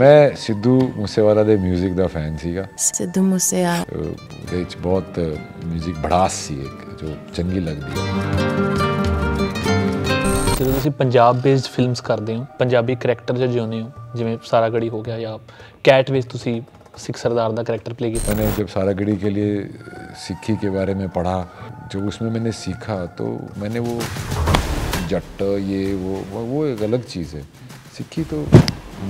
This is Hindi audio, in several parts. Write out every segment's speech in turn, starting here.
ਮੈਂ ਸਿੱਧੂ ਮੂਸੇਵਾਲਾ ਦੇ 뮤직 ਦਾ ਫੈਨ ਸੀਗਾ ਸਿੱਧੂ ਮੂਸੇਵਾਲਾ ਉਹਦੇ ਵਿੱਚ ਬਹੁਤ 뮤직 ਬੜਾਸ ਸੀ ਇੱਕ ਜੋ ਚੰਗੀ ਲੱਗਦੀ ਹੈ ਜਦੋਂ ਤੁਸੀਂ ਪੰਜਾਬ ਬੇਸਡ ਫਿਲਮਸ ਕਰਦੇ ਹੋ ਪੰਜਾਬੀ ਕੈਰੈਕਟਰ ਜਿਹਾ ਜਿਉਂਦੇ ਹੋ ਜਿਵੇਂ ਸਾਰਾ ਗੜੀ ਹੋ ਗਿਆ ਜਾਂ ਕੈਟ ਵਿੱਚ ਤੁਸੀਂ सिख सरदार का करेक्टर प्ले किया मैंने जब सारागढ़ी के लिए सिक्खी के बारे में पढ़ा जो उसमें मैंने सीखा तो मैंने वो जट ये वो वो एक अलग चीज़ है सिक्खी तो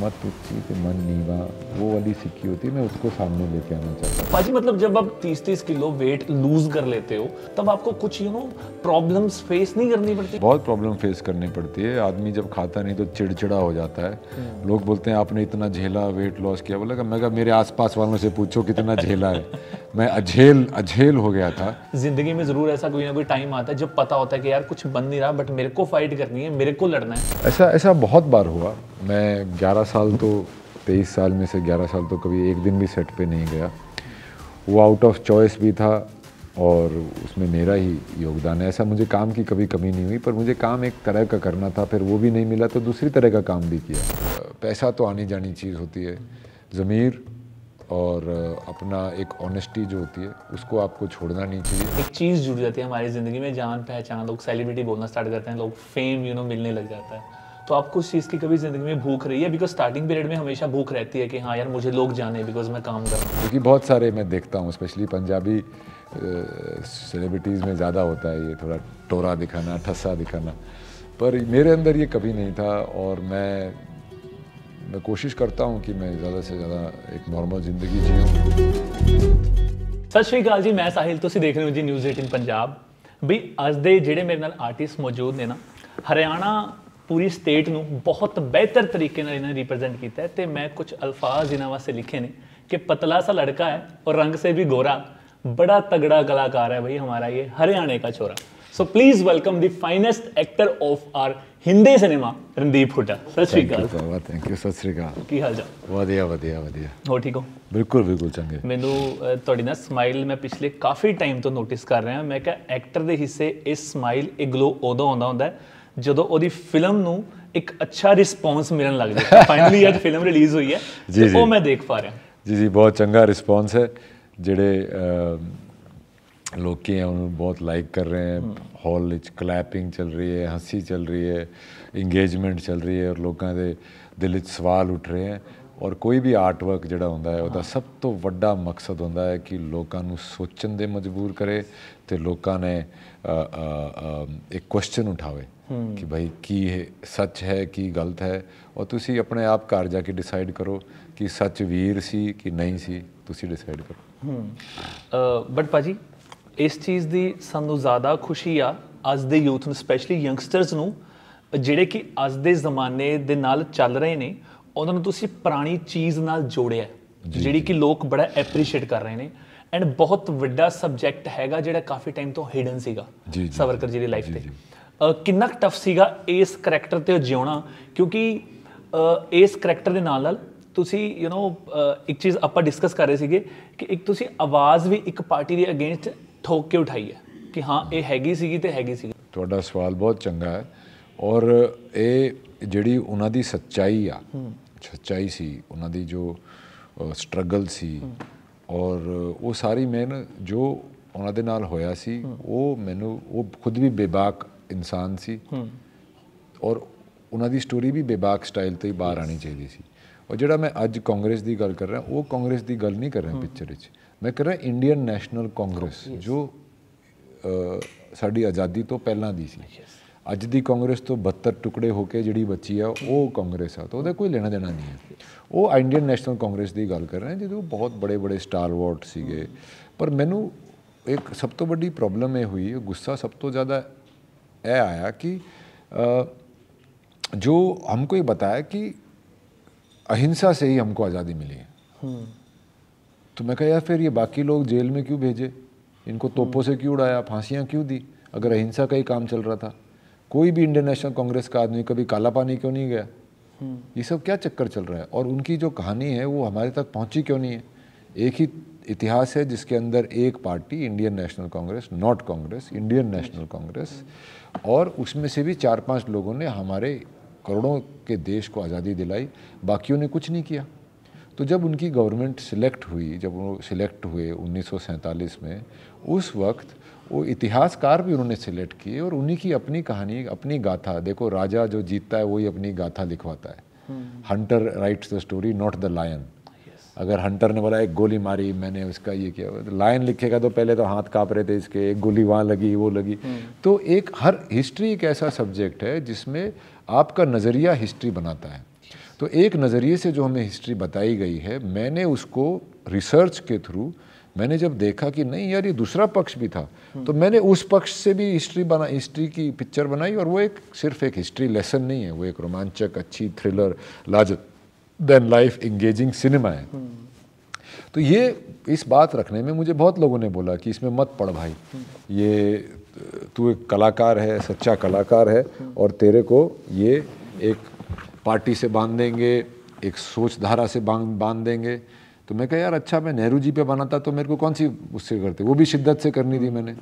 मत पूछती कि मन नीवा वो वाली सिक्की होती है मैं उसको सामने लेके आना चाहता हूँ भाजी मतलब जब आप तीस तीस किलो वेट लूज कर लेते हो तब आपको कुछ यू नो प्रॉब्लम्स फेस नहीं करनी पड़ती बहुत प्रॉब्लम फेस करनी पड़ती है आदमी जब खाता नहीं तो चिड़चिड़ा हो जाता है हम्म। लोग बोलते हैं आपने इतना झेला वेट लॉस किया बोला मैं मेरे आस वालों से पूछो कितना झेला है मैं अझेल अझेल हो गया था जिंदगी में जरूर ऐसा कोई ना कोई टाइम आता है जब पता होता है कि यार कुछ बन नहीं रहा बट मेरे को फाइट करनी है मेरे को लड़ना है ऐसा ऐसा बहुत बार हुआ मैं 11 साल तो 23 साल में से 11 साल तो कभी एक दिन भी सेट पे नहीं गया वो आउट ऑफ चॉइस भी था और उसमें मेरा ही योगदान है ऐसा मुझे काम की कभी कमी नहीं हुई पर मुझे काम एक तरह का करना था फिर वो भी नहीं मिला तो दूसरी तरह का काम भी किया पैसा तो आनी जानी चीज़ होती है ज़मीर और अपना एक ऑनेस्टी जो होती है उसको आपको छोड़ना नहीं चाहिए एक चीज़ जुड़ जाती है हमारी ज़िंदगी में जान पहचान लोग सेलिब्रिटी बोलना स्टार्ट करते हैं लोग फेम यू नो मिलने लग जाता है तो आपको उस चीज़ की कभी ज़िंदगी में भूख रही है बिकॉज स्टार्टिंग पीरियड में हमेशा भूख रहती है कि हाँ यार मुझे लोग जाने बिकॉज मैं काम कर क्योंकि बहुत सारे मैं देखता हूँ स्पेशली पंजाबी सेलिब्रिटीज़ में ज़्यादा होता है ये थोड़ा टोरा दिखाना ठस्सा दिखाना पर मेरे अंदर ये कभी नहीं था और मैं मैं कोशिश करता हूँ कि मैं ज़्यादा से ज़्यादा एक नॉर्मल ज़िंदगी जीऊँ ਸਤਿ ਸ਼੍ਰੀ ਅਕਾਲ ਜੀ ਮੈਂ ਸਾਹਿਲ ਤੁਸੀਂ ਦੇਖ ਰਹੇ ਹੋ ਜੀ ਨਿਊਜ਼ 18 ਪੰਜਾਬ ਵੀ ਅੱਜ ਦੇ ਜਿਹੜੇ ਮੇਰੇ ਨਾਲ ਆਰਟਿਸਟ ਮੌਜੂਦ ਨੇ ਨਾ ਹਰਿਆਣਾ ਪੂਰੀ ਸਟੇਟ ਨੂੰ ਬਹੁਤ ਬਿਹਤਰ ਤਰੀਕੇ ਨਾਲ ਇਹਨਾਂ ਨੇ ਰਿਪਰੈਜ਼ੈਂਟ ਕੀਤਾ ਹੈ ਤੇ ਮੈਂ ਕੁਝ ਅਲਫਾਜ਼ ਇਹਨਾਂ ਵਾਸਤੇ ਲਿਖੇ ਨੇ ਕਿ ਪਤਲਾ ਸਾ ਲੜਕਾ ਹੈ ਔਰ ਰੰਗ ਸੇ ਵੀ ਗੋਰਾ ਬੜਾ ਤਗੜਾ ਕਲਾਕਾਰ ਹੈ ਭਈ ਹਮਾਰਾ ਇਹ ਹਰਿਆਣੇ ਦਾ ਚੋਰਾ so please welcome the finest actor of our Hindi cinema Randeep Hooda ਸਤਿ ਸ਼੍ਰੀ ਅਕਾਲ ਬਾਬਾ ਥੈਂਕ ਯੂ ਸਤਿ ਸ਼੍ਰੀ ਅਕਾਲ ਕੀ ਹਾਲ ਚਾਲ ਵਧੀਆ ਵਧੀਆ ਵਧੀਆ ਹੋ ਠੀਕ ਹੋ ਬਿਲਕੁਲ ਬਿਲਕੁਲ ਚੰਗੇ ਮੈਨੂੰ ਤੁਹਾਡੀ ਨਾ ਸਮਾਈਲ ਮੈਂ ਪਿਛਲੇ ਕਾਫੀ ਟਾਈਮ ਤੋਂ ਨੋਟਿਸ ਕਰ ਰਿਹਾ ਮੈਂ ਕਿਹਾ ਐਕਟਰ ਦੇ ਹਿੱਸੇ ਇਸ ਸਮਾਈਲ ਇਹ ਗਲੋ ਉਦੋਂ ਆਉਂਦਾ ਹੁੰਦਾ ਹੈ ਜਦੋਂ ਉਹਦੀ ਫਿਲਮ ਨੂੰ ਇੱਕ ਅੱਛਾ ਰਿਸਪੌਂਸ ਮਿਲਣ ਲੱਗ ਜਾਂਦਾ ਫਾਈਨਲੀ ਅੱਜ ਫਿਲਮ ਰਿਲੀਜ਼ ਹੋਈ ਹੈ ਜੀ ਉਹ ਮੈਂ ਦੇਖ ਪਾ ਰਿਹਾ ਜੀ ਜੀ ਬਹੁਤ ਚੰਗਾ ਰਿਸਪੌਂਸ ਹੈ ਜਿਹੜੇ लोग ਉਹਨੂੰ ਬਹੁਤ ਲਾਈਕ ਕਰ ਰਹੇ ਹਨ ਹਾਲ ਵਿੱਚ ਕਲੈਪਿੰਗ ਚੱਲ ਰਹੀ ਹੈ ਹੱਸੀ ਚੱਲ ਰਹੀ ਹੈ ਇੰਗੇਜਮੈਂਟ ਚੱਲ ਰਹੀ ਹੈ ਔਰ ਲੋਕਾਂ ਦੇ ਦਿਲ ਵਿੱਚ ਸਵਾਲ ਉੱਠ ਰਹੇ ਹਨ ਔਰ ਕੋਈ ਵੀ ਆਰਟ ਵਰਕ ਜਿਹੜਾ ਹੁੰਦਾ ਹੈ ਉਹਦਾ ਸਭ ਤੋਂ ਵੱਡਾ ਮਕਸਦ ਹੁੰਦਾ ਹੈ ਕਿ ਲੋਕਾਂ ਨੂੰ ਸੋਚਣ ਦੇ ਮਜਬੂਰ ਕਰੇ ਤੇ ਲੋਕਾਂ ਨੇ ਇੱਕ ਕੁਐਸਚਨ ਉਠਾਵੇ ਕਿ ਭਾਈ ਕੀ ਹੈ ਸੱਚ ਹੈ ਕੀ ਗਲਤ ਹੈ ਔਰ ਤੁਸੀਂ ਆਪਣੇ ਆਪ ਘਰ ਜਾ ਕੇ ਡਿਸਾਈਡ ਕਰੋ ਕਿ ਸੱਚ ਵੀਰ ਸੀ ਕਿ ਨਹੀਂ ਸੀ ਤੁਸੀਂ ਡਿਸਾਈਡ ਕਰੋ ਹੂੰ ਬਟ ਪਾਜੀ ਇਸ ਚੀਜ਼ ਦੀ ਸਾਨੂੰ ਜ਼ਿਆਦਾ ਖੁਸ਼ੀ ਆ ਅੱਜ ਦੇ ਯੂਥ ਨੂੰ ਸਪੈਸ਼ਲੀ ਯੰਗਸਟਰਸ ਨੂੰ ਜਿਹੜੇ ਕਿ ਅੱਜ ਦੇ ਜ਼ਮਾਨੇ ਦੇ ਨਾਲ ਚੱਲ ਰਹੇ ਨੇ ਉਹਨਾਂ ਨੂੰ ਤੁਸੀਂ ਪੁਰਾਣੀ ਚੀਜ਼ ਨਾਲ ਜੋੜਿਆ ਜਿਹੜੀ ਕਿ ਲੋਕ ਬੜਾ ਐਪਰੀਸ਼ੀਏਟ ਕਰ ਰਹੇ ਨੇ ਐਂਡ ਬਹੁਤ ਵੱਡਾ ਸਬਜੈਕਟ ਹੈਗਾ ਜਿਹੜਾ ਕਾਫੀ ਟਾਈਮ ਤੋਂ ਹਿਡਨ ਸੀਗਾ ਸਵਰਕਰ ਜੀ ਦੀ ਲਾਈਫ ਤੇ ਕਿੰਨਾ ਟਫ ਸੀਗਾ ਇਸ ਕੈਰੈਕਟਰ ਤੇ ਜਿਉਣਾ ਕਿਉਂਕਿ ਇਸ ਕੈਰੈਕਟਰ ਦੇ ਨਾਲ ਨਾਲ ਤੁਸੀਂ ਯੂ نو ਇੱਕ ਚੀਜ਼ ਆਪਾਂ ਡਿਸਕਸ ਕਰ ਰਹੇ ਸੀਗੇ ਕਿ ਇੱਕ ਤੁਸੀਂ ਆਵਾਜ਼ ਵੀ ਇੱਕ ਪਾਰਟੀ ਦੇ ਅਗੇਂਸਟ ਠੋਕ ਕੇ ਉਠਾਈ ਹੈ ਕਿ ਹਾਂ ਇਹ ਹੈਗੀ ਸੀਗੀ ਤੇ ਹੈਗੀ ਸੀਗੀ ਤੁਹਾਡਾ ਸਵਾਲ ਬਹੁਤ ਚੰਗਾ ਹੈ ਔਰ ਇਹ ਜਿਹੜੀ ਉਹਨਾਂ ਦੀ ਸੱਚਾਈ ਆ ਸੱਚਾਈ ਸੀ ਉਹਨਾਂ ਦੀ ਜੋ ਸਟਰਗਲ ਸੀ ਔਰ ਉਹ ਸਾਰੀ ਮੈਨ ਜੋ ਉਹਨਾਂ ਦੇ ਨਾਲ ਹੋਇਆ ਸੀ ਉਹ ਮੈਨੂੰ ਉਹ ਖੁਦ ਵੀ ਬੇਬਾਕ ਇਨਸਾਨ ਸੀ ਔਰ ਉਹਨਾਂ ਦੀ ਸਟੋਰੀ ਵੀ ਬੇਬਾਕ ਸਟਾਈਲ ਤੇ ਹੀ ਬਾਹਰ ਆਣੀ ਚਾਹੀਦੀ ਸੀ ਔਰ ਜਿਹੜਾ ਮੈਂ ਅੱਜ ਕਾਂਗਰਸ ਦੀ ਗੱਲ ਕਰ ਰਿਹਾ ਉਹ ਕਾਂਗਰਸ ਦੀ ਗੱਲ ਨਹੀਂ ਕਰ ਰਿਹਾ ਪਿਕਚਰ ਵਿੱਚ ਮੈਂ ਕਰ ਰਿਹਾ ਇੰਡੀਅਨ ਨੈਸ਼ਨਲ ਕਾਂਗਰਸ ਜੋ ਸਾਡੀ ਆਜ਼ਾਦੀ ਤੋਂ ਪਹਿਲਾਂ ਦੀ ਸੀ ਅੱਜ ਦੀ ਕਾਂਗਰਸ ਤੋਂ 72 ਟੁਕੜੇ ਹੋ ਕੇ ਜਿਹੜੀ ਬੱਚੀ ਆ ਉਹ ਕਾਂਗਰਸ ਆ ਤਾਂ ਉਹਦਾ ਕੋਈ ਲੈਣਾ ਦੇਣਾ ਨਹੀਂ ਹੈ ਉਹ ਇੰਡੀਅਨ ਨੈਸ਼ਨਲ ਕਾਂਗਰਸ ਦੀ ਗੱਲ ਕਰ ਰਹੇ ਉਹ ਬਹੁਤ بڑے بڑے ਸਟਾਰ ਵਾਰਡ ਸੀਗੇ ਪਰ ਮੈਨੂੰ ਇੱਕ ਸਭ ਤੋਂ ਵੱਡੀ ਪ੍ਰੋਬਲਮ ਇਹ ਹੋਈ ਗੁੱਸਾ ਸਭ ਤੋਂ ਜ਼ਿਆਦਾ ਇਹ ਆਇਆ ਕਿ ਜੋ हमको ਇਹ ਬਤਾਇਆ ਕਿ ਅਹਿੰਸਾ ਸੇ ਹੀ हमको ਆਜ਼ਾਦੀ ਮਿਲੀ ਹੂੰ तो मैं कहा यार फिर ये बाकी लोग जेल में क्यों भेजे इनको तोपों से क्यों उड़ाया फांसियाँ क्यों दी अगर अहिंसा का ही काम चल रहा था कोई भी इंडियन नेशनल कांग्रेस का आदमी कभी काला पानी क्यों नहीं गया हम्म। ये सब क्या चक्कर चल रहा है और उनकी जो कहानी है वो हमारे तक पहुंची क्यों नहीं है एक ही इतिहास है जिसके अंदर एक पार्टी इंडियन नेशनल कांग्रेस नॉट कांग्रेस इंडियन नेशनल कांग्रेस और उसमें से भी चार पांच लोगों ने हमारे करोड़ों के देश को आज़ादी दिलाई बाकियों ने कुछ नहीं किया तो जब उनकी गवर्नमेंट सिलेक्ट हुई जब वो सिलेक्ट हुए उन्नीस में उस वक्त वो इतिहासकार भी उन्होंने सिलेक्ट किए और उन्हीं की अपनी कहानी अपनी गाथा देखो राजा जो जीतता है वही अपनी गाथा लिखवाता है hmm. Hunter writes the story not the lion अगर हंटर ने बोला एक गोली मारी मैंने उसका ये किया लायन लिखेगा तो पहले तो हाथ काँप रहे थे इसके एक गोली वहाँ लगी वो लगी हम्म। तो एक हर हिस्ट्री एक ऐसा सब्जेक्ट है जिसमें आपका नज़रिया हिस्ट्री बनाता है तो एक नज़रिए से जो हमें हिस्ट्री बताई गई है मैंने उसको रिसर्च के थ्रू मैंने जब देखा कि नहीं यार ये दूसरा पक्ष भी था हम्म। तो मैंने उस पक्ष से भी हिस्ट्री बना हिस्ट्री की पिक्चर बनाई और वो एक सिर्फ एक हिस्ट्री लेसन नहीं है वो एक रोमांचक अच्छी थ्रिलर लाज देन लाइफ इंगेजिंग सिनेमा है हम्म। तो ये इस बात रखने में मुझे बहुत लोगों ने बोला कि इसमें मत पढ़ भाई हम्म। ये तू एक कलाकार है सच्चा कलाकार है और तेरे को ये एक पार्टी से बांध देंगे एक सोचधारा से बांध देंगे तो मैं कह यार अच्छा मैं नेहरू जी पे बनाता तो मेरे को कौन सी उससे करते वो भी शिद्दत से करनी थी मैंने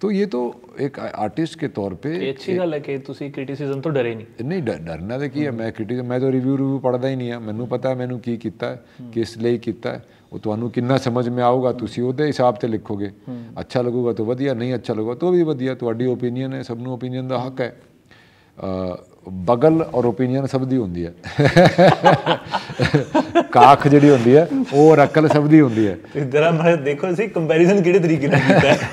तो ये तो एक आर्टिस्ट के तौर पे अच्छी गल है कि तुसी तो डरे नहीं नहीं डर, डरना देखिए है हम्म। मैं क्रिटिक मैं तो रिव्यू रिव्यू पढ़ता ही नहीं है मैनू पता है मैनू की किता है हम्म। किस लिए किया है वो थानू तो कि समझ में आऊगा हम्म। तुम ओदे हिसाब से लिखोगे अच्छा लगेगा तो वधिया नहीं अच्छा लगेगा तो भी वधिया तुहाडी तो है सबनों ओपीनियन का हक है ਬਗਲ ਔਰ ਓਪੀਨੀਅਨ ਸਭ ਦੀ ਹੁੰਦੀ ਹੈ ਕਾਖ ਜਿਹੜੀ ਹੁੰਦੀ ਹੈ ਉਹ ਅਕਲ ਸਭ ਦੀ ਹੁੰਦੀ ਹੈ ਤੇ ਜਰਾ ਮੈਂ ਦੇਖੋ ਸੀ ਕੰਪੈਰੀਸ਼ਨ ਕਿਹੜੇ ਤਰੀਕੇ ਨਾਲ ਕੀਤਾ ਹੈ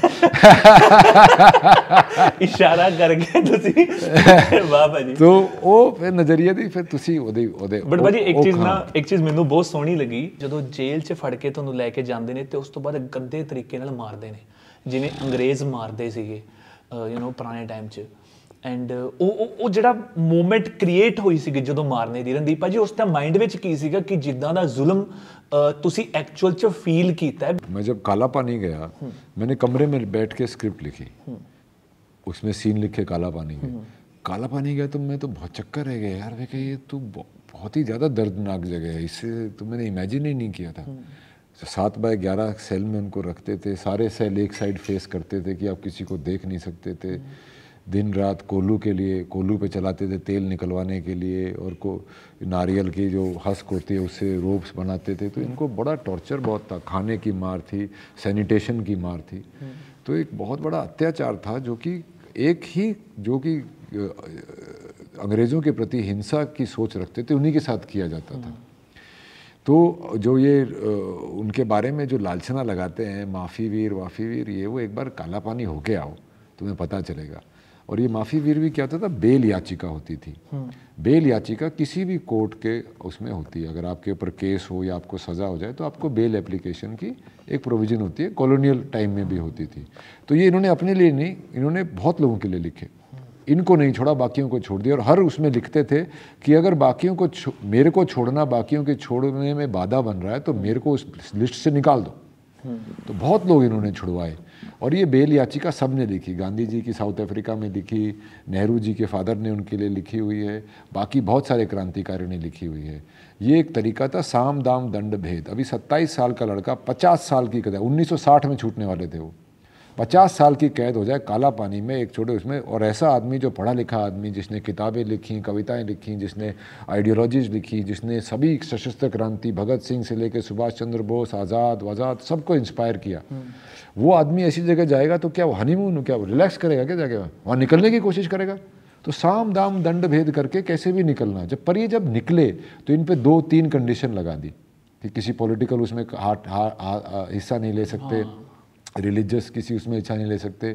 ਇਸ਼ਾਰਾ ਕਰਕੇ ਤੁਸੀਂ ਵਾਹ ਭਾਜੀ ਤੋ ਉਹ ਫਿਰ ਨਜ਼ਰੀਏ ਦੀ ਫਿਰ ਤੁਸੀਂ ਉਹਦੇ ਉਹਦੇ ਬਟ ਭਾਜੀ ਇੱਕ ਚੀਜ਼ ਨਾ ਇੱਕ ਚੀਜ਼ ਮੈਨੂੰ ਬਹੁਤ ਸੋਹਣੀ ਲੱਗੀ ਜਦੋਂ ਜੇਲ੍ਹ 'ਚ ਫੜ ਕੇ ਤੁਹਾਨੂੰ ਲੈ ਕੇ ਜਾਂਦੇ ਨੇ ਤੇ ਉਸ ਤੋਂ ਬਾਅਦ ਗੰਦੇ ਤਰੀਕੇ ਨਾਲ ਮਾਰਦੇ ਨੇ ਜਿਵੇਂ ਅੰਗਰੇਜ਼ ਮਾਰਦੇ ਸੀਗੇ ਯੂ نو ਪੁਰਾਣੇ ਟਾਈਮ 'ਚ ਐਂਡ uh, ਉਹ ਉਹ ਜਿਹੜਾ ਮੂਮੈਂਟ ਕ੍ਰੀਏਟ ਹੋਈ ਸੀਗੀ ਜਦੋਂ ਮਾਰਨੇ ਦੀ ਰਣਦੀਪ ਭਾਜੀ ਉਸ ਟਾਈਮ ਮਾਈਂਡ ਵਿੱਚ ਕੀ ਸੀਗਾ ਕਿ ਜਿੱਦਾਂ ਦਾ ਜ਼ੁਲਮ ਤੁਸੀਂ ਐਕਚੁਅਲ ਚ ਫੀਲ ਕੀਤਾ ਹੈ ਮੈਂ ਜਦ ਕਾਲਾ ਪਾਣੀ ਗਿਆ ਮੈਨੇ ਕਮਰੇ ਬੈਠ ਕੇ ਸਕ੍ਰਿਪਟ ਲਿਖੀ उसमें सीन लिखे काला पानी के काला पानी गया तो मैं तो बहुत चक्कर रह गया यार मैं ये तो बहुत ही ज़्यादा दर्दनाक जगह है इससे तो मैंने इमेजिन ही नहीं किया था तो सात बाय ग्यारह सेल में उनको रखते थे सारे सेल एक साइड फेस करते थे कि आप किसी को देख नहीं सकते थे नहीं। दिन रात कोल्लू के लिए कोल्लू पे चलाते थे तेल निकलवाने के लिए और को नारियल की जो हस्क होती है उससे रोप्स बनाते थे तो इनको बड़ा टॉर्चर बहुत था खाने की मार थी सैनिटेशन की मार थी तो एक बहुत बड़ा अत्याचार था जो कि एक ही जो कि अंग्रेज़ों के प्रति हिंसा की सोच रखते थे उन्हीं के साथ किया जाता था तो जो ये उनके बारे में जो लालचना लगाते हैं माफ़ी वीर वाफ़ी वीर ये वो एक बार काला पानी होके आओ तुम्हें पता चलेगा और ये माफ़ी वीर भी क्या होता था बेल याचिका होती थी हम्म। बेल याचिका किसी भी कोर्ट के उसमें होती है अगर आपके ऊपर केस हो या आपको सज़ा हो जाए तो आपको बेल एप्लीकेशन की एक प्रोविज़न होती है कॉलोनियल टाइम में भी होती थी तो ये इन्होंने अपने लिए नहीं इन्होंने बहुत लोगों के लिए लिखे हम्म। इनको नहीं छोड़ा बाकियों को छोड़ दिया और हर उसमें लिखते थे कि अगर बाकियों को मेरे को छोड़ना बाकियों के छोड़ने में बाधा बन रहा है तो मेरे को उस लिस्ट से निकाल दो हम्म। तो बहुत लोग इन्होंने छुड़वाए और ये बेल याचिका सब ने लिखी गांधी जी की साउथ अफ्रीका में लिखी नेहरू जी के फादर ने उनके लिए लिखी हुई है बाकी बहुत सारे क्रांतिकारियों ने लिखी हुई है ये एक तरीका था साम दाम दंड भेद अभी 27 साल का लड़का 50 साल की कदा 1960 में छूटने वाले थे वो पचास साल की कैद हो जाए काला पानी में एक छोटे उसमें और ऐसा आदमी जो पढ़ा लिखा आदमी जिसने किताबें लिखी कविताएं लिखी जिसने आइडियोलॉजीज लिखी जिसने सभी सशस्त्र क्रांति भगत सिंह से लेकर सुभाष चंद्र बोस आज़ाद वजाद सबको इंस्पायर किया हम्म। वो आदमी ऐसी जगह जाएगा तो क्या वो हनीमून क्या वो रिलैक्स करेगा क्या जाके वहाँ निकलने की कोशिश करेगा तो साम दाम दंड भेद करके कैसे भी निकलना जब पर ये जब निकले तो इन पर दो तीन कंडीशन लगा दी कि किसी पॉलिटिकल उसमें हाथ हिस्सा नहीं ले सकते हाँ। रिलीजियस किसी उसमें हिस्सा नहीं ले सकते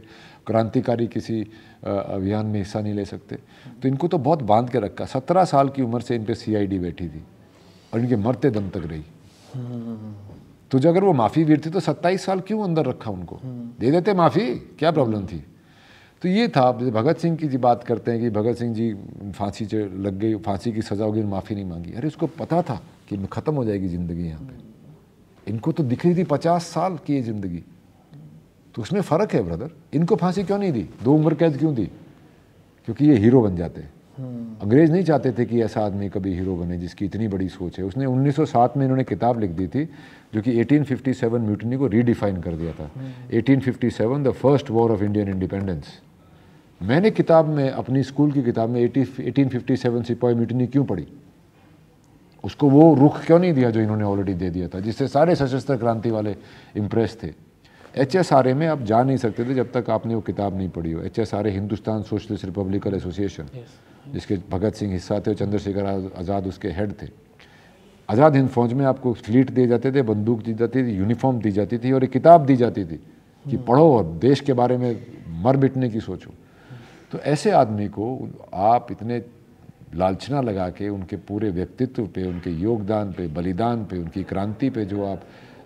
क्रांतिकारी किसी अभियान में हिस्सा नहीं ले सकते तो इनको तो बहुत बांध के रखा सत्रह साल की उम्र से इन पर सी बैठी थी और इनके मरते दम तक रही तो जो अगर वो माफ़ी वीर थी तो सत्ताईस साल क्यों अंदर रखा उनको दे देते माफ़ी क्या प्रॉब्लम थी तो ये था भगत सिंह की जी बात करते हैं कि भगत सिंह जी फांसी से लग गई फांसी की सज़ा होगी माफ़ी नहीं मांगी अरे उसको पता था कि ख़त्म हो जाएगी ज़िंदगी यहाँ पे इनको तो दिख रही थी पचास साल की ये ज़िंदगी तो उसमें फ़र्क है ब्रदर इनको फांसी क्यों नहीं दी दो उम्र कैद क्यों दी क्योंकि ये हीरो बन जाते हम्म। अंग्रेज नहीं चाहते थे कि ऐसा आदमी कभी हीरो बने जिसकी इतनी बड़ी सोच है उसने 1907 में इन्होंने किताब लिख दी थी जो कि 1857 म्यूटनी को रीडिफाइन कर दिया था 1857 the first war of Indian independence मैंने किताब में अपनी स्कूल की किताब में 18, 1857 सिपाही म्यूटनी क्यों पढ़ी उसको वो रुख क्यों नहीं दिया जो इन्होंने ऑलरेडी दे दिया था जिससे सारे सशस्त्र क्रांति वाले इम्प्रेस थे एच एस आर ए में आप जा नहीं सकते थे जब तक आपने वो किताब नहीं पढ़ी हो H S R A Hindustan Socialist Republican Association जिसके भगत सिंह हिस्सा थे चंद्रशेखर आज़ाद उसके हेड थे आज़ाद हिंद फौज में आपको फ्लीट दिए जाते थे बंदूक दी जाती थी यूनिफॉर्म दी जाती थी और एक किताब दी जाती थी कि hmm. पढ़ो और देश के बारे में मर मिटने की सोचो तो ऐसे आदमी को आप इतने लालचना लगा के उनके पूरे व्यक्तित्व पे उनके योगदान पे बलिदान पे उनकी क्रांति पे जो आप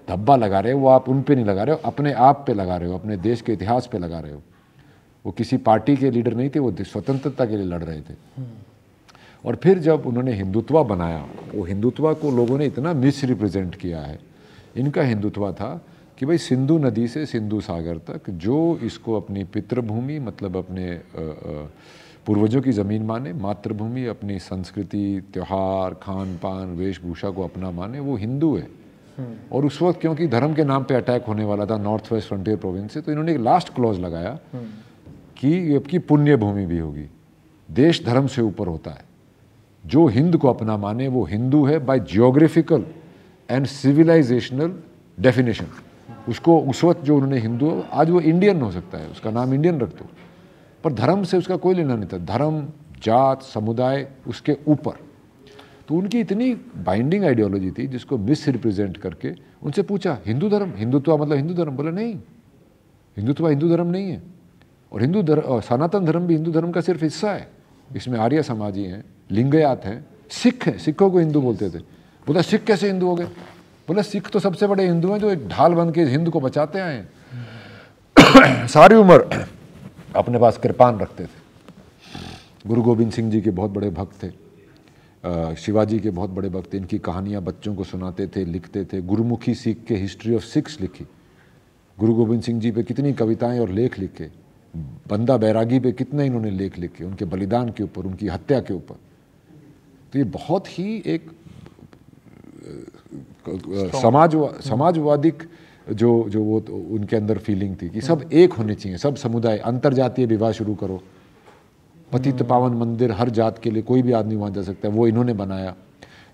धब्बा लगा रहे हो वो आप उन पे नहीं लगा रहे हो अपने आप पे लगा रहे हो अपने देश के इतिहास पे लगा रहे हो वो किसी पार्टी के लीडर नहीं थे वो स्वतंत्रता के लिए लड़ रहे थे हम्म। और फिर जब उन्होंने हिंदुत्व बनाया वो हिंदुत्व को लोगों ने इतना मिसरिप्रजेंट किया है इनका हिंदुत्व था कि भाई सिंधु नदी से सिंधु सागर तक जो इसको अपनी पितृभूमि मतलब अपने पूर्वजों की ज़मीन माने मातृभूमि अपनी संस्कृति त्यौहार खान पान वेशभूषा को अपना माने वो हिंदू है और उस वक्त क्योंकि धर्म के नाम पे अटैक होने वाला था नॉर्थ वेस्ट फ्रंटियर प्रोविंस से तो इन्होंने एक लास्ट क्लॉज लगाया कि आपकी पुण्य भूमि भी होगी देश धर्म से ऊपर होता है जो हिंद को अपना माने वो हिंदू है by geographical and civilizational definition उसको उस वक्त जो उन्होंने हिंदू आज वो इंडियन हो सकता है उसका नाम इंडियन रख दो पर धर्म से उसका कोई लेना नहीं था धर्म जात समुदाय उसके ऊपर तो उनकी इतनी बाइंडिंग आइडियोलॉजी थी जिसको मिसरिप्रेजेंट करके उनसे पूछा हिंदू धर्म हिंदुत्व मतलब हिंदू धर्म बोले नहीं हिंदुत्व हिंदू धर्म नहीं है और हिंदू धर्म सनातन धर्म भी हिंदू धर्म का सिर्फ हिस्सा है इसमें आर्य समाजी हैं लिंगयात हैं सिख हैं सिखों को हिंदू बोलते थे बोला सिख कैसे हिंदू हो गए बोला सिख तो सबसे बड़े हिंदू हैं जो एक ढाल बन के हिंदू को बचाते आए हैं सारी उम्र अपने पास कृपान रखते थे गुरु गोविंद सिंह जी के बहुत बड़े भक्त थे शिवाजी के बहुत बड़े भक्त इनकी कहानियाँ बच्चों को सुनाते थे लिखते थे गुरुमुखी सिख के हिस्ट्री ऑफ सिक्स लिखी गुरु गोविंद सिंह जी पे कितनी कविताएं और लेख लिखे बंदा बैरागी पे कितने इन्होंने लेख लिखे उनके बलिदान के ऊपर उनकी हत्या के ऊपर तो ये बहुत ही एक समाज mm-hmm. समाजवादिक जो जो वो तो उनके अंदर फीलिंग थी कि सब एक होने चाहिए सब समुदाय अंतर जातीय विवाह शुरू करो पति हम्म। पावन मंदिर हर जात के लिए कोई भी आदमी वहाँ जा सकता है वो इन्होंने बनाया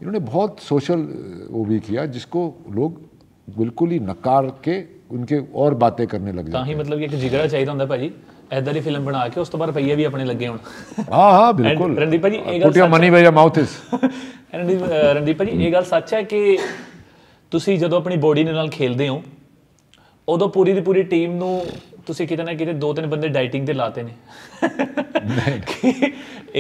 इन्होंने बहुत सोशल वो भी किया जिसको लोग बिल्कुल ही नकार के उनके और बातें करने लग ही मतलब ये जिगरा चाहिए होंगे भाजी ऐदा ही फिल्म बना के उस तो बाद भी अपने लगे हो हाँ जी एक गल सच है कि जो अपनी बॉडी खेलते हो उदो पूरी की पूरी टीम ਤੁਸੀਂ ਕਿਤੇ ਨਾ ਕਿਤੇ ਦੋ ਤਿੰਨ ਬੰਦੇ ਡਾਈਟਿੰਗ ਤੇ ਲਾਤੇ ਨੇ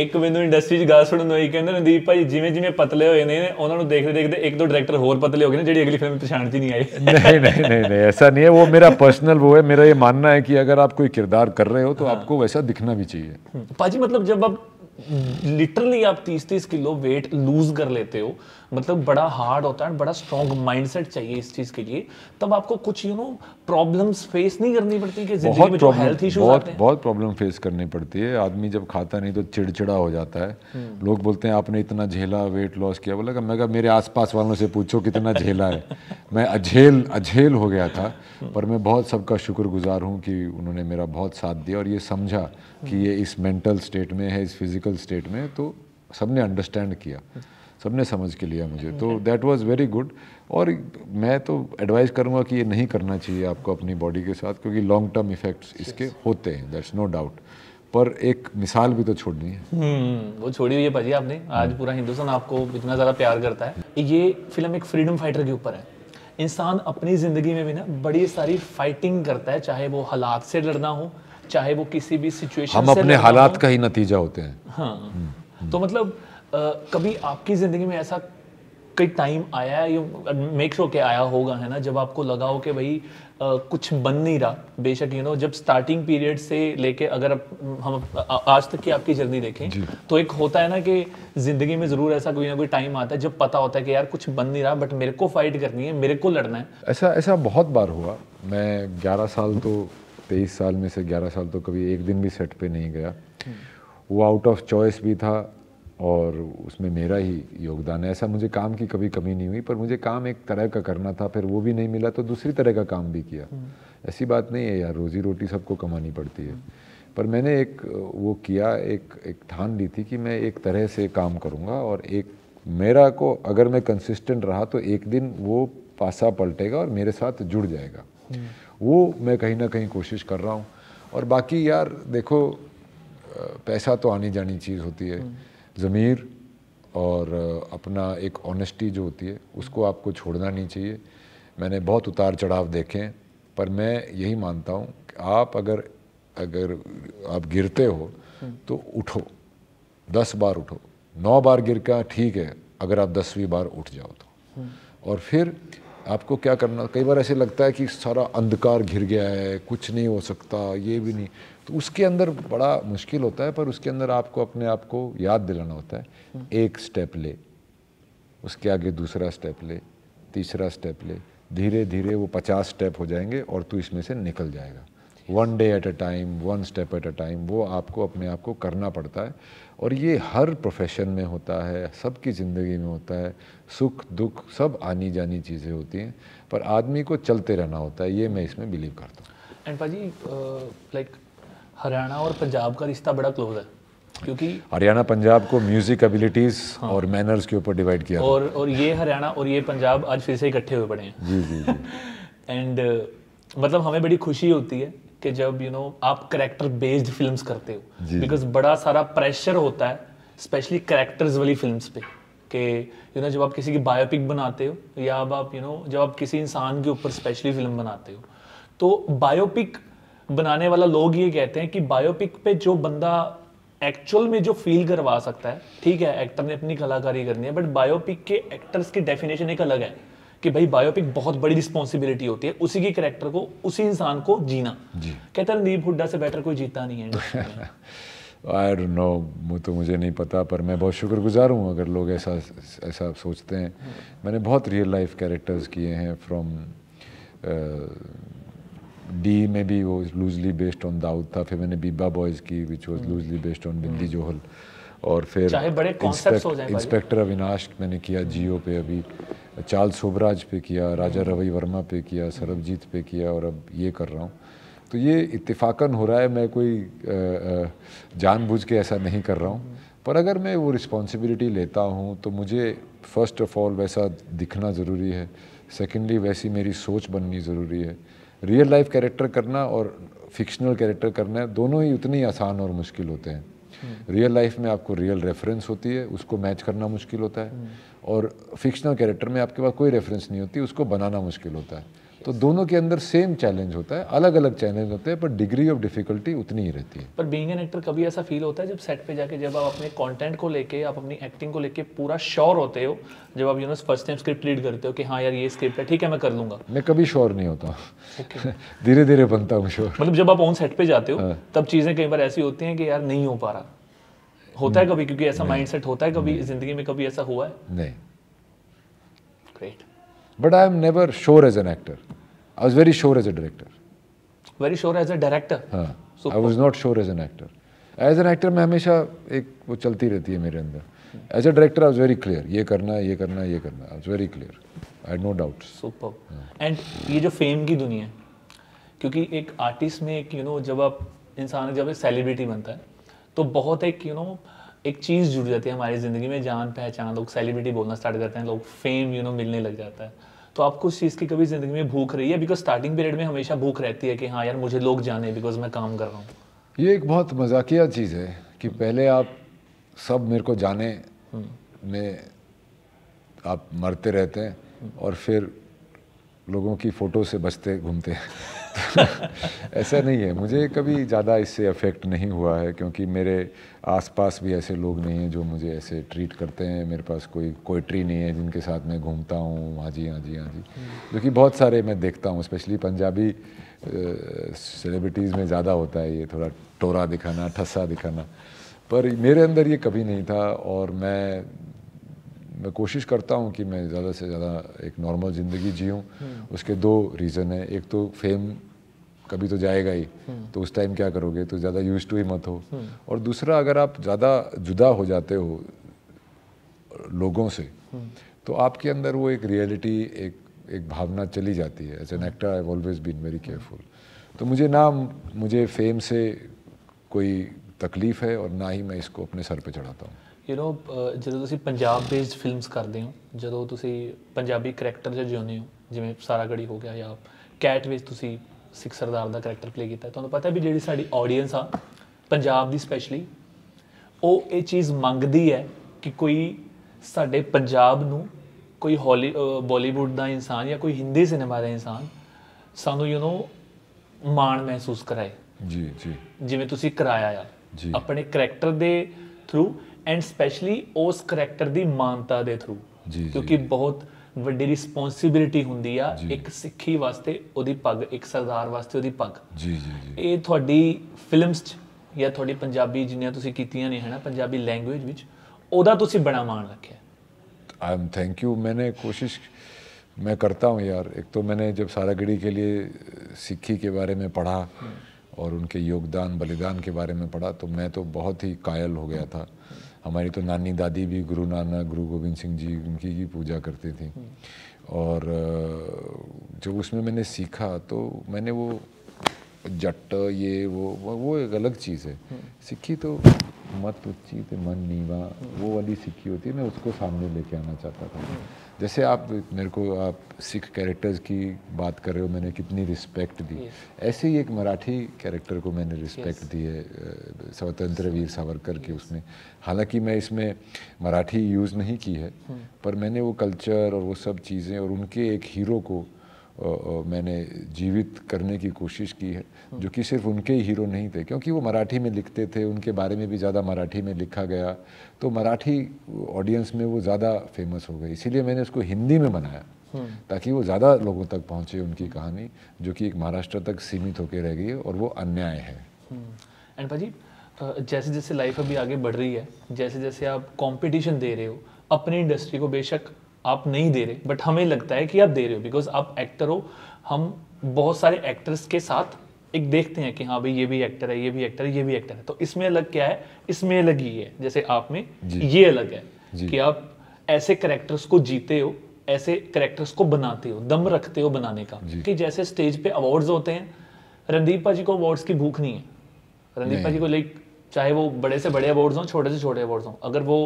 ਇੱਕ ਮੈਨੂੰ ਇੰਡਸਟਰੀ 'ਚ ਗੱਲ ਸੁਣਨ ਨੂੰ ਆਈ ਕਹਿੰਦੇ ਰਣਦੀਪ ਭਾਈ ਜਿਵੇਂ ਜਿਵੇਂ ਪਤਲੇ ਹੋਏ ਨੇ ਉਹਨਾਂ ਨੂੰ ਦੇਖਦੇ ਦੇਖਦੇ ਇੱਕ ਦੋ ਡਾਇਰੈਕਟਰ ਹੋਰ ਪਤਲੇ ਹੋ ਗਏ ਨੇ ਜਿਹੜੀ ਅਗਲੀ ਫਿਲਮ ਪਛਾਣ 'ਚ ਨਹੀਂ ਆਏ ਨਹੀਂ ਨਹੀਂ ਨਹੀਂ ਨਹੀਂ ਐਸਾ ਨਹੀਂ ਹੈ ਉਹ ਮੇਰਾ ਪਰਸਨਲ ਉਹ ਹੈ ਮੇਰਾ ਇਹ ਮੰਨਣਾ ਹੈ ਕਿ ਅਗਰ ਆਪ ਕੋਈ ਕਿਰਦਾਰ ਕਰ ਰਹੇ ਹੋ ਤਾਂ ਆਪਕੋ ਵੈਸਾ ਦਿਖਣਾ ਵੀ ਚਾਹੀਏ ਭਾਜੀ ਮਤਲਬ मतलब ਆਪ ਲਿਟਰਲੀ ਆਪ 30 30 ਕਿਲੋ weight वेट ਕਰ कर ਹੋ मतलब बड़ा हार्ड होता है बड़ा स्ट्रॉन्ग माइंडसेट चाहिए इस चीज़ के लिए तब आपको कुछ यू नो प्रॉब्लम्स फेस नहीं करनी पड़ती कि बहुत हेल्थ बहुत बहुत प्रॉब्लम फेस करनी पड़ती है आदमी जब खाता नहीं तो चिड़चिड़ा हो जाता है हम्म। लोग बोलते हैं आपने इतना झेला वेट लॉस किया बोला कि मैं कहा मेरे आसपास वालों से पूछो कितना झेला है मैं अझेल अझेल हो गया था पर मैं बहुत सबका शुक्रगुजार हूँ कि उन्होंने मेरा बहुत साथ दिया और ये समझा कि हम्म। ये इस मेंटल स्टेट में है इस फिज़िकल स्टेट में तो सब ने अंडरस्टैंड किया सबने समझ के लिया मुझे तो दैट वाज वेरी गुड और मैं तो एडवाइस करूँगा कि ये नहीं करना चाहिए आपको अपनी बॉडी के साथ क्योंकि लॉन्ग टर्म इफेक्ट्स इसके होते हैं दैट्स नो डाउट पर एक मिसाल भी तो छोड़नी है हम्म, वो छोड़ी हुई है भाजी आपने आज पूरा हिंदुस्तान आपको इतना ज़्यादा प्यार करता है ये फिल्म एक फ्रीडम फाइटर के ऊपर है इंसान अपनी ज़िंदगी में भी ना बड़ी सारी फाइटिंग करता है चाहे वो हालात से लड़ना हो चाहे वो किसी भी सिचुएशन हम अपने हालात का ही नतीजा होते हैं हाँ हम्म, तो मतलब कभी आपकी ज़िंदगी में ऐसा कई टाइम आया है मेक श्योर के आया होगा है ना जब आपको लगा हो कि भाई आ, कुछ बन नहीं रहा बेशक यू नो जब स्टार्टिंग पीरियड से लेके अगर हम आज तक की आपकी जर्नी देखें तो एक होता है ना कि ज़िंदगी में ज़रूर ऐसा कोई ना कोई टाइम आता है जब पता होता है कि यार कुछ बन नहीं रहा बट मेरे को फाइट करनी है मेरे को लड़ना है ऐसा ऐसा बहुत बार हुआ मैं ग्यारह साल तो तेईस साल में से ग्यारह साल तो कभी एक दिन भी सेट पर नहीं गया हम्म। वो आउट ऑफ चॉइस भी था और उसमें मेरा ही योगदान है ऐसा मुझे काम की कभी कमी नहीं हुई पर मुझे काम एक तरह का करना था फिर वो भी नहीं मिला तो दूसरी तरह का काम भी किया हम्म। ऐसी बात नहीं है यार रोज़ी रोटी सबको कमानी पड़ती है पर मैंने एक वो किया एक एक ठान ली थी कि मैं एक तरह से काम करूँगा और एक मेरा को अगर मैं कंसिस्टेंट रहा तो एक दिन वो पासा पलटेगा और मेरे साथ जुड़ जाएगा हम्म। वो मैं कहीं ना कहीं कोशिश कर रहा हूँ और बाकी यार देखो पैसा तो आनी जानी चीज़ होती है हम्म। ज़मीर और अपना एक ऑनेस्टी जो होती है उसको आपको छोड़ना नहीं चाहिए मैंने बहुत उतार चढ़ाव देखे हैं पर मैं यही मानता हूँ कि आप अगर अगर आप गिरते हो हम्म। तो उठो दस बार उठो नौ बार गिर का हाँ, ठीक है अगर आप दसवीं बार उठ जाओ तो हम्म। और फिर आपको क्या करना कई बार ऐसे लगता है कि सारा अंधकार घिर गया है कुछ नहीं हो सकता ये भी नहीं तो उसके अंदर बड़ा मुश्किल होता है पर उसके अंदर आपको अपने आप को याद दिलाना होता है हम्म। एक स्टेप ले उसके आगे दूसरा स्टेप ले तीसरा स्टेप ले धीरे धीरे वो पचास स्टेप हो जाएंगे और तू इसमें से निकल जाएगा one day at a time one step at a time वो आपको अपने आप को करना पड़ता है और ये हर प्रोफेशन में होता है सबकी ज़िंदगी में होता है सुख दुख सब आनी जानी चीज़ें होती हैं पर आदमी को चलते रहना होता है ये मैं इसमें बिलीव करता हूँ एंड भाजी लाइक हरियाणा और पंजाब का रिश्ता बड़ा क्लोज है क्योंकि हरियाणा पंजाब को म्यूजिक एबिलिटीज हाँ, और मैनर्स के ऊपर डिवाइड किया और और ये हरियाणा और ये पंजाब आज फिर से इकट्ठे हुए पड़े हैं जी जी एंड uh, मतलब हमें बड़ी खुशी होती है कि जब यू you नो know, आप करेक्टर बेस्ड फिल्म करते हो बिकॉज बड़ा सारा प्रेशर होता है स्पेशली करेक्टर्स वाली फिल्म पे कि यू नो जब आप किसी की बायोपिक बनाते हो या अब आप यू you नो know, जब आप किसी इंसान के ऊपर स्पेशली फिल्म बनाते हो तो बायोपिक बनाने वाला लोग ये कहते हैं कि बायोपिक पे जो बंदा एक्चुअल में जो फील करवा सकता है ठीक है एक्टर ने अपनी कलाकारी करनी है बट बायोपिक के एक्टर्स की डेफिनेशन एक अलग है कि भाई बायोपिक बहुत बड़ी रिस्पॉन्सिबिलिटी होती है उसी के करेक्टर को उसी इंसान को जीना जी। कहते रणदीप हुड्डा से बेटर कोई जीता नहीं है आई डोंट नो तो मुझे नहीं पता पर मैं बहुत शुक्रगुजार हूँ अगर लोग ऐसा ऐसा सोचते हैं हम्म। मैंने बहुत रियल लाइफ कैरेक्टर्स किए हैं फ्रॉम डी में भी वो लूजली बेस्ड ऑन दाऊद था फिर मैंने बीबा बॉयज़ की which was loosely based on Bindy Johal और फिर चाहे बड़े इंस्पेक्ट, हो जाए इंस्पेक्टर अविनाश मैंने किया जियो पे अभी चार्ल सोबराज पे किया राजा रवि वर्मा पे किया सरबजीत पे किया और अब ये कर रहा हूँ तो ये इतफाक़न हो रहा है मैं कोई जानबूझ के ऐसा नहीं कर रहा हूँ पर अगर मैं वो रिस्पॉन्सिबिलिटी लेता हूँ तो मुझे फ़र्स्ट ऑफ ऑल वैसा दिखना ज़रूरी है सेकेंडली वैसी मेरी सोच बननी ज़रूरी है रियल लाइफ कैरेक्टर करना और फिक्शनल कैरेक्टर करना दोनों ही उतने ही आसान और मुश्किल होते हैं रियल हम्म। लाइफ में आपको रियल रेफरेंस होती है उसको मैच करना मुश्किल होता है हम्म। और फिक्शनल कैरेक्टर में आपके पास कोई रेफरेंस नहीं होती उसको बनाना मुश्किल होता है तो दोनों के अंदर सेम चैलेंज होता है अलग अलग चैलेंज होते हैं पर डिग्री ऑफ डिफिकल्टी उतनी ही रहती है पर बीइंग एन एक्टर कभी ऐसा फील होता है जब सेट पे जाके जब आप अपने कंटेंट को लेके आप अपनी एक्टिंग को लेके पूरा श्योर होते हो जब आप you know first time script read करते हो कि हाँ यार ये स्क्रिप्ट है ठीक है मैं कर लूंगा मैं कभी श्योर नहीं होता धीरे धीरे बनता हूँ श्योर मतलब जब आप ऑन सेट पे जाते हो हाँ। तब चीज़ें कई बार ऐसी होती हैं कि यार नहीं हो पा रहा होता है कभी क्योंकि ऐसा माइंडसेट होता है कभी जिंदगी में कभी ऐसा हुआ है नहीं great but I am never sure as an actor. I was very sure as a director. Very sure as a director. हाँ. Super. I was not sure as an actor. As an actor मैं हमेशा एक वो चलती रहती है मेरे अंदर. As a director I was very clear. ये करना है, ये करना है, ये करना है. I was very clear. I had no doubt. Super. हाँ. And ये जो fame की दुनिया है, क्योंकि एक आर्टिस्ट में एक यू you नो know, जब आप इंसान जब एक सेलिब्रिटी बनता है तो बहुत एक यू you नो know, एक चीज़ जुड़ जाती है हमारी ज़िंदगी में जान पहचान लोग सेलिब्रिटी बोलना स्टार्ट करते हैं लोग fame you you know know, मिलने लग जाता है तो आपको उस चीज़ की कभी ज़िंदगी में भूख रही है बिकॉज स्टार्टिंग पीरियड में हमेशा भूख रहती है कि हाँ यार मुझे लोग जाने बिकॉज मैं काम कर रहा हूँ ये एक बहुत मजाकिया चीज़ है कि पहले आप सब मेरे को जाने हम्म। में आप मरते रहते हैं और फिर लोगों की फ़ोटो से बचते घूमते हैं ऐसा नहीं है मुझे कभी ज़्यादा इससे अफेक्ट नहीं हुआ है क्योंकि मेरे आसपास भी ऐसे लोग नहीं हैं जो मुझे ऐसे ट्रीट करते हैं मेरे पास कोई कोयट्री नहीं है जिनके साथ मैं घूमता हूँ हाँ जी हाँ जी हाँ जी हम्म। जो कि बहुत सारे मैं देखता हूँ स्पेशली पंजाबी सेलिब्रिटीज़ में ज़्यादा होता है ये थोड़ा टोरा दिखाना ठस्सा दिखाना पर मेरे अंदर ये कभी नहीं था और मैं मैं कोशिश करता हूँ कि मैं ज़्यादा से ज़्यादा एक नॉर्मल ज़िंदगी जीऊँ हम्म। उसके दो रीज़न हैं एक तो फेम कभी तो जाएगा ही हम्म। तो उस टाइम क्या करोगे तो ज़्यादा यूज टू ही मत हो हम्म। और दूसरा अगर आप ज़्यादा जुदा हो जाते हो लोगों से हम्म। तो आपके अंदर वो एक रियलिटी एक एक भावना चली जाती है as an actor I always been very careful तो मुझे ना मुझे फेम से कोई तकलीफ़ है और ना ही मैं इसको अपने सर पे चढ़ाता हूँ यू नो जो पंजाब बेस्ड फिल्म करते हो जो पंजाबी करैक्टर ਪੰਜਾਬੀ ਕੈਰੈਕਟਰ 'ਚ ਜਿਉਂਦੇ ਹੋ ਜਿਵੇਂ ਸਾਰਾ ਗੜੀ ਹੋ ਗਿਆ ਜਾਂ ਸਿੱਖ ਸਰਦਾਰ ਦਾ ਕੈਰੈਕਟਰ ਪਲੇ ਕੀਤਾ ਤੁਹਾਨੂੰ ਪਤਾ ਵੀ ਜਿਹੜੀ ਸਾਡੀ ਆਡੀਅנס ਆ ਪੰਜਾਬ ਦੀ ਸਪੈਸ਼ਲੀ ਉਹ ਇਹ ਚੀਜ਼ ਮੰਗਦੀ ਹੈ ਕਿ ਕੋਈ ਸਾਡੇ ਪੰਜਾਬ ਨੂੰ ਕੋਈ ਹਾਲੀ ਬਾਲੀਵੁੱਡ ਦਾ ਇਨਸਾਨ ਜਾਂ ਕੋਈ ਹਿੰਦੀ ਸਿਨੇਮਾ ਦਾ ਇਨਸਾਨ ਸਾਨੂੰ ਯੂ نو ਮਾਣ ਮਹਿਸੂਸ ਕਰਾਏ ਜੀ ਜੀ ਜਿਵੇਂ ਤੁਸੀਂ ਕਰਾਇਆ ਆ ਆਪਣੇ ਕੈਰੈਕਟਰ ਦੇ ਥਰੂ ਐਂਡ ਸਪੈਸ਼ਲੀ ਉਸ ਕੈਰੈਕਟਰ ਦੀ ਮਾਨਤਾ ਦੇ ਥਰੂ ਕਿਉਂਕਿ ਬਹੁਤ ਵੱਡੀ ਰਿਸਪੌਂਸਿਬਿਲਟੀ ਹੁੰਦੀ ਆ ਇੱਕ ਸਿੱਖੀ ਵਾਸਤੇ ਉਹਦੀ ਪੱਗ ਇੱਕ ਸਰਦਾਰ ਵਾਸਤੇ ਉਹਦੀ ਪੱਗ ਜੀ ਜੀ ਜੀ ਇਹ ਤੁਹਾਡੀ ਫਿਲਮਸ 'ਚ ਜਾਂ ਤੁਹਾਡੀ ਪੰਜਾਬੀ ਜਿੰਨੀਆਂ ਤੁਸੀਂ ਕੀਤੀਆਂ ਨੇ ਹਨਾ ਪੰਜਾਬੀ ਲੈਂਗੁਏਜ ਵਿੱਚ ਉਹਦਾ ਤੁਸੀਂ ਬੜਾ ਮਾਣ ਰੱਖਿਆ ਏਮ ਥੈਂਕ ਯੂ यू ਕੋਸ਼ਿਸ਼ ਮੈਂ ਕਰਤਾ करता ਯਾਰ ਇੱਕ एक ਮੈਨੇ मैंने ਸਾਰਾ ਗੜੀ ਕੇ ਲਈ ਸਿੱਖੀ ਕੇ ਬਾਰੇ ਮੈਂ ਪੜਾ ਔਰ ਉਨਕੇ ਯੋਗਦਾਨ ਬਲੀਦਾਨ ਕੇ ਬਾਰੇ ਮੈਂ ਪੜਾ ਤੋ ਮੈਂ ਤੋ ਬਹੁਤ ਹੀ ਕਾਇਲ ਹੋ ਗਿਆ ਥਾ हमारी तो नानी दादी भी गुरु नानक गुरु गोविंद सिंह जी उनकी ही पूजा करते थे हम्म। और जब उसमें मैंने सीखा तो मैंने वो जट ये वो वो एक अलग चीज़ है हम्म। सिक्की तो मत थे मन नीवा हम्म। वो वाली सिक्की होती है मैं उसको सामने लेके आना चाहता था हम्म। जैसे आप मेरे को आप सिख कैरेक्टर्स की बात कर रहे हो मैंने कितनी रिस्पेक्ट दी ऐसे ही एक मराठी कैरेक्टर को मैंने रिस्पेक्ट दी है स्वतंत्र वीर सावरकर के उसमें हालांकि मैं इसमें मराठी यूज़ नहीं की है पर मैंने वो कल्चर और वो सब चीज़ें और उनके एक हीरो को मैंने जीवित करने की कोशिश की है जो कि सिर्फ उनके हीरो नहीं थे क्योंकि वो मराठी में लिखते थे उनके बारे में भी ज़्यादा मराठी में लिखा गया तो मराठी ऑडियंस में वो ज़्यादा फेमस हो गई इसीलिए मैंने उसको हिंदी में बनाया हम्म। ताकि वो ज़्यादा लोगों तक पहुँचे उनकी कहानी जो कि एक महाराष्ट्र तक सीमित होकर रह गई है और वो अन्याय है एंड हम्म। भाजी जैसे जैसे लाइफ अभी आगे बढ़ रही है जैसे जैसे आप कॉम्पिटिशन दे रहे हो अपनी इंडस्ट्री को बेशक आप नहीं दे रहे बट हमें लगता है कि आप दे रहे हो बिकॉज आप एक्टर हो हम बहुत सारे एक्टर्स के साथ एक देखते हैं कि हाँ भाई ये भी एक्टर है ये भी एक्टर है ये भी एक्टर है तो इसमें अलग क्या है इसमें अलग ही है जैसे आप में ये अलग है कि आप ऐसे करेक्टर्स को जीते हो ऐसे करेक्टर्स को बनाते हो दम रखते हो बनाने का कि जैसे स्टेज पे अवार्ड्स होते हैं रणदीपा जी को अवार्ड्स की भूख नहीं है रणदीपा जी को लाइक चाहे वो बड़े से बड़े अवार्ड्स हों छोटे से छोटे अवार्ड्स हों अगर वो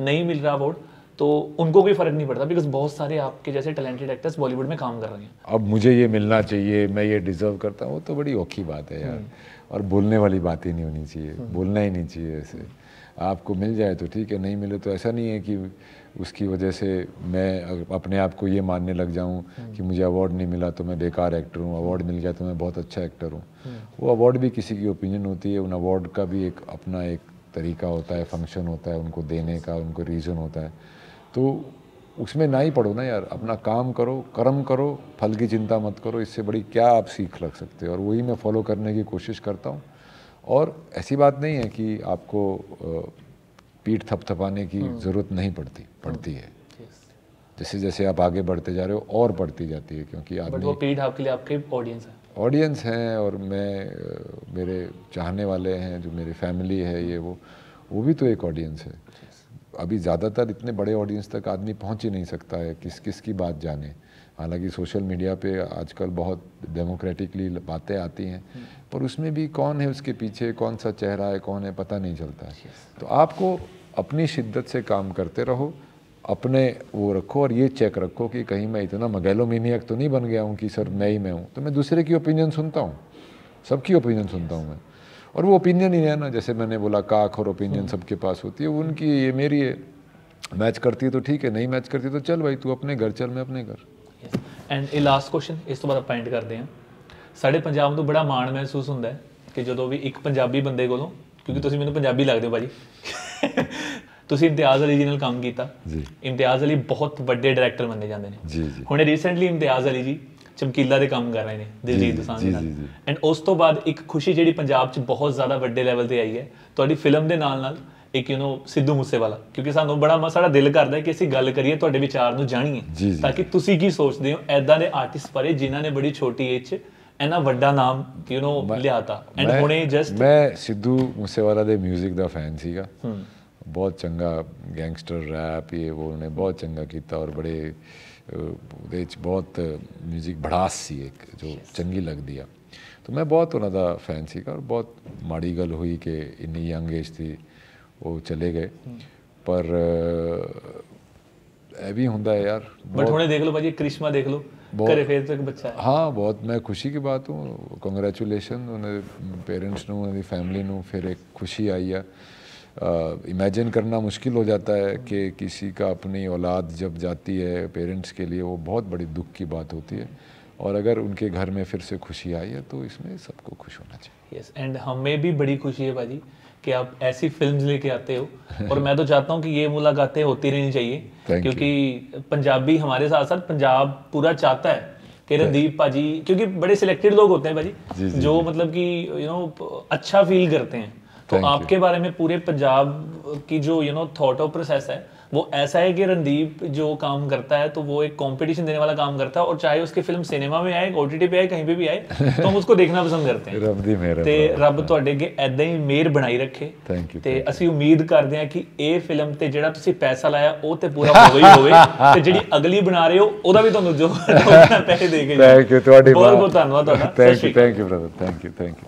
नहीं मिल रहा अवार्ड तो उनको कोई फ़र्क नहीं पड़ता बिकॉज बहुत सारे आपके जैसे टैलेंटेड एक्टर्स बॉलीवुड में काम कर रहे हैं अब मुझे ये मिलना चाहिए मैं ये डिज़र्व करता हूँ तो बड़ी औखी बात है यार हम्म। और बोलने वाली बात ही नहीं होनी चाहिए हम्म। बोलना ही नहीं चाहिए ऐसे आपको मिल जाए तो ठीक है नहीं मिले तो ऐसा नहीं है कि उसकी वजह से मैं अपने आप को ये मानने लग जाऊं हम्म। कि मुझे अवार्ड नहीं मिला तो मैं बेकार एक्टर हूँ अवार्ड मिल गया तो मैं बहुत अच्छा एक्टर हूँ वो अवार्ड भी किसी की ओपिनियन होती है उन अवार्ड का भी एक अपना एक तरीका होता है फंक्शन होता है उनको देने का उनको रीज़न होता है तो उसमें ना ही पढ़ो ना यार अपना काम करो कर्म करो फल की चिंता मत करो इससे बड़ी क्या आप सीख लग सकते हो और वही मैं फॉलो करने की कोशिश करता हूँ और ऐसी बात नहीं है कि आपको पीठ थपथपाने की हम्म। ज़रूरत नहीं पड़ती पड़ती हम्म। है जैसे जैसे आप आगे बढ़ते जा रहे हो और बढ़ती जाती है क्योंकि आदमी पीठ आपके लिए आपके ऑडियंस है ऑडियंस हैं और मैं मेरे चाहने वाले हैं जो मेरी फैमिली है ये वो वो भी तो एक ऑडियंस है अभी ज़्यादातर इतने बड़े ऑडियंस तक आदमी पहुंच ही नहीं सकता है किस किस की बात जाने हालांकि सोशल मीडिया पे आजकल बहुत डेमोक्रेटिकली बातें आती हैं हम्म। पर उसमें भी कौन है उसके पीछे कौन सा चेहरा है कौन है पता नहीं चलता है तो आपको अपनी शिद्दत से काम करते रहो अपने वो रखो और ये चेक रखो कि कहीं मैं इतना मगैलोमीनियक तो नहीं बन गया हूँ कि सर मैं ही मैं हूँ तो मैं दूसरे की ओपिनियन सुनता हूँ सबकी ओपिनियन सुनता हूँ मैं और वो ओपिनियन ही है ना जैसे मैंने बोला काक और ओपिनियन सबके पास होती है उनकी ये मेरी है मैच करती है तो ठीक है नहीं मैच करती तो चल भाई तू अपने घर चल मैं अपने घर ਐਂਡ ਇਹ ਲਾਸਟ ਕੁਐਸਚਨ ਇਸ ਤੋਂ ਬਾਅਦ ਆਪਾਂ ਐਂਡ ਕਰਦੇ ਹਾਂ ਸਾਡੇ ਪੰਜਾਬ ਨੂੰ ਬੜਾ ਮਾਣ ਮਹਿਸੂਸ ਹੁੰਦਾ ਹੈ ਕਿ ਜਦੋਂ ਵੀ ਇੱਕ ਪੰਜਾਬੀ ਬੰਦੇ ਕੋਲੋਂ ਕਿਉਂਕਿ ਤੁਸੀਂ ਮੈਨੂੰ ਪੰਜਾਬੀ ਲੱਗਦੇ ਹੋ ਭਾਜੀ ਤੁਸੀਂ ਇਮਤਿਆਜ਼ ਅਲੀ ਜੀ ਨਾਲ ਕੰਮ ਕੀਤਾ ਜੀ ਇਮਤਿਆਜ਼ ਅਲੀ ਬਹੁਤ ਵੱਡੇ ਡਾਇਰੈਕਟਰ ਮੰਨੇ ਜਾਂਦੇ ਨੇ ਜੀ ਜੀ ਹੁਣ ਰੀਸੈਂਟਲੀ ਇਮਤਿਆਜ਼ ਅਲੀ ਜੀ ਚਮਕੀਲਾ ਦੇ ਕੰਮ ਕਰ ਰਹੇ ਨੇ ਦਿਲਜੀਤ ਦੋਸਾਂਝ ਨਾਲ ਐਂਡ ਉਸ ਤੋਂ ਬਾਅਦ ਇੱਕ ਖੁਸ਼ੀ ਜਿਹੜੀ ਪੰਜਾਬ 'ਚ ਬਹੁਤ ਜ਼ਿਆਦਾ ਵੱਡੇ ਲੈਵਲ ਤੇ ਆਈ ਹੈ ਤੁਹਾਡੀ ਫਿਲਮ ਦੇ ਨਾਲ ਨਾਲ ਇੱਕ ਯੂ نو ਸਿੱਧੂ ਮੂਸੇਵਾਲਾ ਕਿਉਂਕਿ ਸਾਨੂੰ ਬੜਾ ਸਾਡਾ ਦਿਲ ਕਰਦਾ ਹੈ ਕਿ ਅਸੀਂ ਗੱਲ ਕਰੀਏ ਤੁਹਾਡੇ ਵਿਚਾਰ ਨੂੰ ਜਾਣੀਏ ਤਾਂ ਕਿ ਤੁਸੀਂ ਕੀ ਸੋਚਦੇ ਹੋ ਐਦਾਂ ਦੇ ਆਰਟਿਸਟ ਬਾਰੇ ਜਿਨ੍ਹਾਂ ਨੇ ਬੜੀ ਛੋਟੀ ਏਜ 'ਚ ਐਨਾ ਵੱਡਾ ਨਾਮ ਯੂ نو ਲਿਆਤਾ ਐਂਡ ਹੁਣੇ ਜਸਟ ਮੈਂ ਸਿੱਧੂ ਮੂਸੇਵਾਲਾ ਦੇ 뮤직 ਦਾ ਫੈਨ ਸੀਗਾ ਬਹੁਤ ਚੰਗਾ ਗੈਂਗਸਟਰ ਰੈਪ ਇਹ ਉਹਨੇ ਬਹੁਤ ਚੰਗਾ ਕੀਤਾ ਔਰ ਬੜੇ ਉਹਦੇ ਵਿੱਚ ਬਹੁਤ 뮤직 ਭੜਾਸ ਸੀ ਇੱਕ ਜੋ ਚੰਗੀ ਲੱਗਦੀ ਆ ਤਾਂ ਮੈਂ ਬਹੁਤ ਉਹਨਾਂ ਦਾ ਫੈਨ ਸੀਗਾ ਔਰ ਬਹੁਤ ਮਾੜੀ ਗੱਲ ਹੋਈ ਕਿ ਇੰਨੀ ਯੰਗ ਏਜ ਤੇ ਉਹ ਚਲੇ ਗਏ ਪਰ ਇਹ ਵੀ ਹੁੰਦਾ ਹੈ ਯਾਰ ਬਟ ਹੁਣੇ ਦੇਖ ਲਓ ਭਾਜੀ ਕ੍ਰਿਸ਼ਮਾ ਦੇਖ ਲਓ ਘਰੇ ਫੇਰ ਤੋਂ ਇੱਕ ਬੱਚਾ ਹੈ ਹਾਂ ਬਹੁਤ ਮੈਂ ਖੁਸ਼ੀ ਦੀ ਬਾਤ ਹੂੰ ਕੰਗ੍ਰੈਚੁਲੇਸ਼ਨ ਉਹਨਾਂ ਪੇਰੈਂਟਸ ਨੂੰ ਉਹਦੀ ਫੈਮਿਲੀ ਨੂੰ ਫਿਰ ਇੱਕ ਖੁਸ਼ੀ ਆਈ ਆ इमेजिन करना मुश्किल हो जाता है कि किसी का अपनी औलाद जब जाती है पेरेंट्स के लिए वो बहुत बड़ी दुख की बात होती है और अगर उनके घर में फिर से खुशी आई है तो इसमें सबको खुश होना चाहिए यस एंड हमें भी बड़ी खुशी है भाजी कि आप ऐसी फिल्म्स लेके आते हो और मैं तो चाहता हूँ कि ये मुलाकातें होती रहनी चाहिए क्योंकि पंजाबी हमारे साथ साथ पंजाब पूरा चाहता है कि रणदीप भाजी क्योंकि बड़े सिलेक्टेड लोग होते हैं भाजी जो मतलब कि यू नो अच्छा फील करते हैं तो आपके बारे में पूरे पंजाब की जो यू नो थॉट और प्रोसेस है वो ऐसा है कि रणदीप जो काम करता है तो वो एक कंपटीशन देने वाला काम करता है और चाहे उसकी फिल्म सिनेमा में आए ओ टी पे आए कहीं पे भी आए तो हम उसको देखना पसंਦ करते हैं ਰੱਬ ਦੀ ਮਿਹਰ ਤੇ ਰੱਬ ਤੁਹਾਡੇ ਅੱਗੇ ਐਦਾਂ ਹੀ ਮਿਹਰ ਬਣਾਈ ਰੱਖੇ ਥੈਂਕ ਯੂ ਤੇ ਅਸੀਂ ਉਮੀਦ ਕਰਦੇ ਹਾਂ ਕਿ ਇਹ ਫਿਲਮ ਤੇ ਜਿਹੜਾ ਤੁਸੀਂ ਪੈਸਾ ਲਾਇਆ ਉਹ ਤੇ ਪੂਰਾ ਹੋਵੇ ਹੀ ਹੋਵੇ ਤੇ ਜਿਹੜੀ ਅਗਲੀ ਬਣਾ ਰਹੇ ਹੋ ਉਹਦਾ ਵੀ ਤੁਹਾਨੂੰ ਜੋ ਪੈਸੇ ਦੇ ਕੇ ਥੈਂਕ ਯੂ ਤੁਹਾਡੀ ਬਹੁਤ ਬਹੁਤ ਧੰਨਵਾਦ ਤੁਹਾਡਾ thank you thank you brother thank you thank you